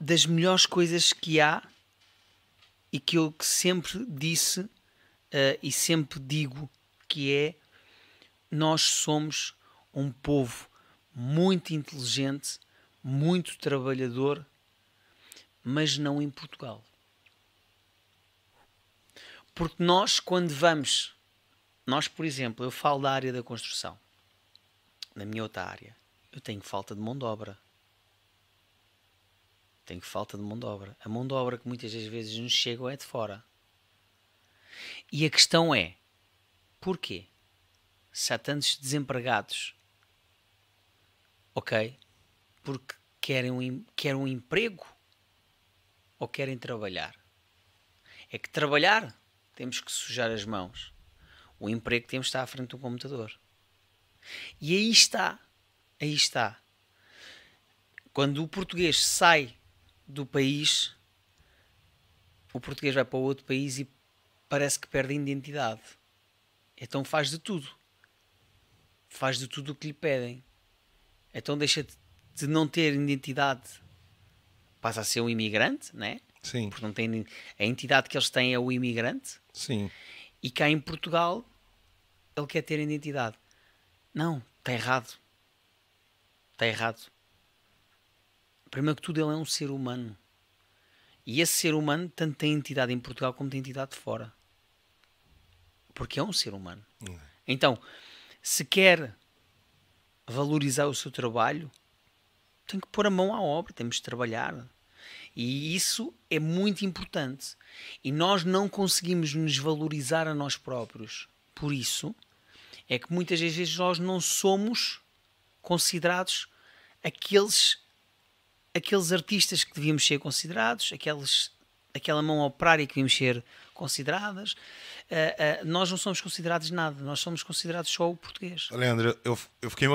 das melhores coisas que há e que eu sempre disse uh, e sempre digo que é nós somos um povo muito inteligente, muito trabalhador, mas não em Portugal. Porque nós, quando vamos, nós, por exemplo, eu falo da área da construção, na minha outra área, eu tenho falta de mão de obra tenho falta de mão de obra. A mão de obra que muitas das vezes nos chega é de fora. E a questão é: porquê? Se há tantos desempregados, ok? Porque querem um, querem um emprego ou querem trabalhar? É que trabalhar temos que sujar as mãos. O emprego que temos está à frente do computador. E aí está, aí está. Quando o português sai do país, o português vai para outro país e parece que perde a identidade. Então faz de tudo. Faz de tudo o que lhe pedem. Então deixa de não ter identidade. Passa a ser um imigrante, né? Sim. Porque não tem, a entidade que eles têm é o imigrante. Sim. E cá em Portugal ele quer ter identidade. Não, está errado. Está errado primeiro que tudo, ele é um ser humano. E esse ser humano tanto tem entidade em Portugal como tem entidade fora. Porque é um ser humano. Uhum. Então, se quer valorizar o seu trabalho, tem que pôr a mão à obra, temos de trabalhar. E isso é muito importante. E nós não conseguimos nos valorizar a nós próprios. Por isso é que muitas vezes nós não somos considerados aqueles aqueles artistas que devíamos ser considerados, aqueles, aquela mão operária que devíamos ser consideradas. Uh, uh, nós não somos considerados nada, nós somos considerados só o português. Leandro, eu, eu fiquei